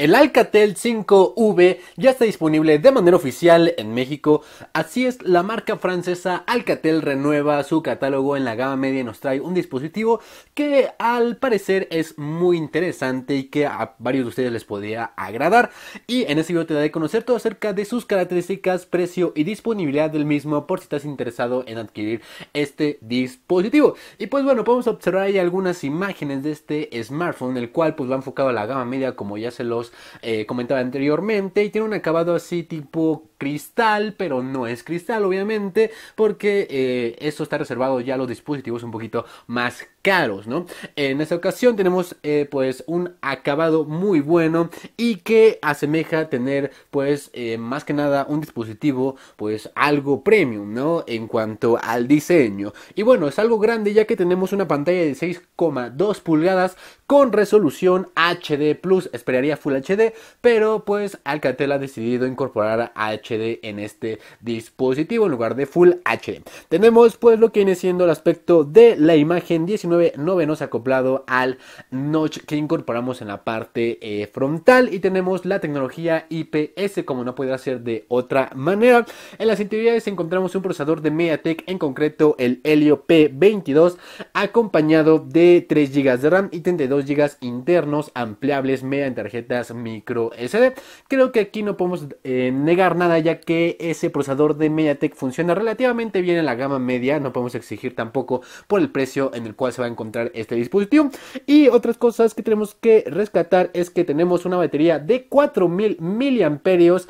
El Alcatel 5V ya está disponible de manera oficial en México. Así es, la marca francesa Alcatel renueva su catálogo en la gama media y nos trae un dispositivo que al parecer es muy interesante y que a varios de ustedes les podría agradar. Y en este video te daré conocer todo acerca de sus características, precio y disponibilidad del mismo por si estás interesado en adquirir este dispositivo. Y pues bueno, podemos observar ahí algunas imágenes de este smartphone, el cual pues va enfocado a la gama media como ya se los eh, comentaba anteriormente. Y tiene un acabado así tipo cristal, pero no es cristal, obviamente, porque eh, eso está reservado ya a los dispositivos un poquito más caros, ¿no? En esta ocasión tenemos eh, pues un acabado muy bueno y que asemeja tener pues eh, más que nada un dispositivo pues algo premium, ¿no? En cuanto al diseño. Y bueno, es algo grande ya que tenemos una pantalla de 6,2 pulgadas con resolución HD Plus, esperaría Full HD, pero pues Alcatel ha decidido incorporar HD en este dispositivo en lugar de Full HD. Tenemos pues lo que viene siendo el aspecto de la imagen 19 novenos acoplado al notch que incorporamos en la parte eh, frontal y tenemos la tecnología IPS como no puede ser de otra manera. En las interioridades encontramos un procesador de MediaTek, en concreto el Helio P22 acompañado de 3 GB de RAM y 32 GB internos ampliables media en tarjetas micro SD. Creo que aquí no podemos eh, negar nada ya que ese procesador de MediaTek funciona relativamente bien en la gama media, no podemos exigir tampoco por el precio en el cual se va a encontrar este dispositivo. Y otras cosas que tenemos que rescatar es que tenemos una batería de 4000 miliamperios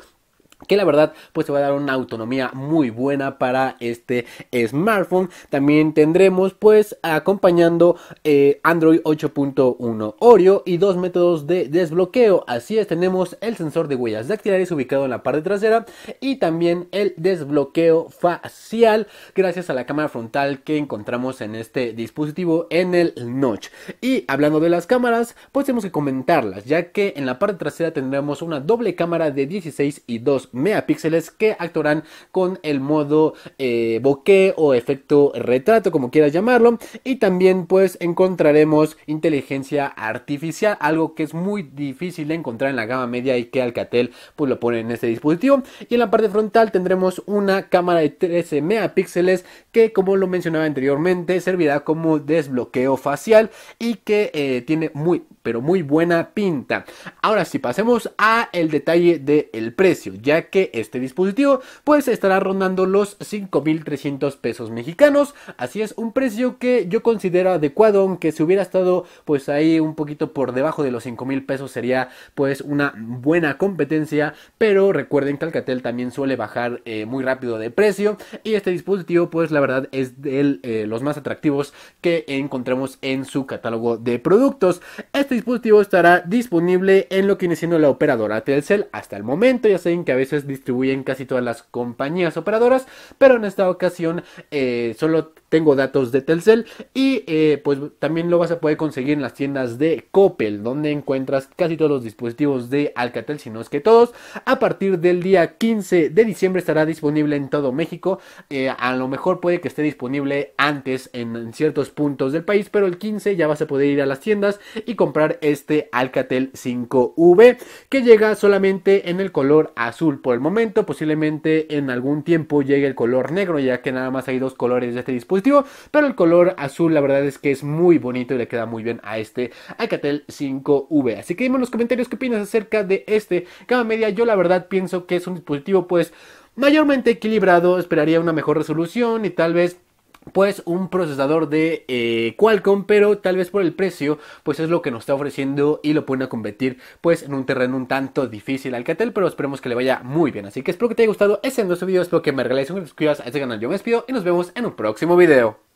que la verdad pues te va a dar una autonomía muy buena para este smartphone también tendremos pues acompañando eh, Android 8.1 Oreo y dos métodos de desbloqueo así es tenemos el sensor de huellas dactilares ubicado en la parte trasera y también el desbloqueo facial gracias a la cámara frontal que encontramos en este dispositivo en el notch y hablando de las cámaras pues tenemos que comentarlas ya que en la parte trasera tendremos una doble cámara de 16 y 2 megapíxeles que actuarán con el modo eh, bokeh o efecto retrato, como quieras llamarlo. Y también pues encontraremos inteligencia artificial, algo que es muy difícil de encontrar en la gama media y que Alcatel pues lo pone en este dispositivo. Y en la parte frontal tendremos una cámara de 13 megapíxeles que como lo mencionaba anteriormente servirá como desbloqueo facial y que eh, tiene muy pero muy buena pinta. Ahora si pasemos a el detalle del precio, ya que este dispositivo pues estará rondando los 5.300 pesos mexicanos, así es un precio que yo considero adecuado, aunque si hubiera estado pues ahí un poquito por debajo de los 5.000 pesos sería pues una buena competencia, pero recuerden que Alcatel también suele bajar eh, muy rápido de precio y este dispositivo pues la verdad es de eh, los más atractivos que encontramos en su catálogo de productos. Este dispositivo estará disponible en lo que viene siendo la operadora Telcel hasta el momento, ya saben que a veces distribuyen casi todas las compañías operadoras, pero en esta ocasión eh, solo tengo datos de Telcel y eh, pues también lo vas a poder conseguir en las tiendas de Coppel, donde encuentras casi todos los dispositivos de Alcatel, si no es que todos. A partir del día 15 de diciembre estará disponible en todo México. Eh, a lo mejor puede que esté disponible antes en ciertos puntos del país, pero el 15 ya vas a poder ir a las tiendas y comprar este Alcatel 5V que llega solamente en el color azul por el momento, posiblemente en algún tiempo llegue el color negro, ya que nada más hay dos colores de este dispositivo pero el color azul la verdad es que es muy bonito y le queda muy bien a este Alcatel 5V. Así que dime en los comentarios qué opinas acerca de este gama media. Yo la verdad pienso que es un dispositivo pues mayormente equilibrado, esperaría una mejor resolución y tal vez pues un procesador de eh, Qualcomm, pero tal vez por el precio, pues es lo que nos está ofreciendo y lo pueden competir pues en un terreno un tanto difícil Alcatel, pero esperemos que le vaya muy bien. Así que espero que te haya gustado este nuestro video, espero que me regales un suscribas a este canal, yo me despido y nos vemos en un próximo video.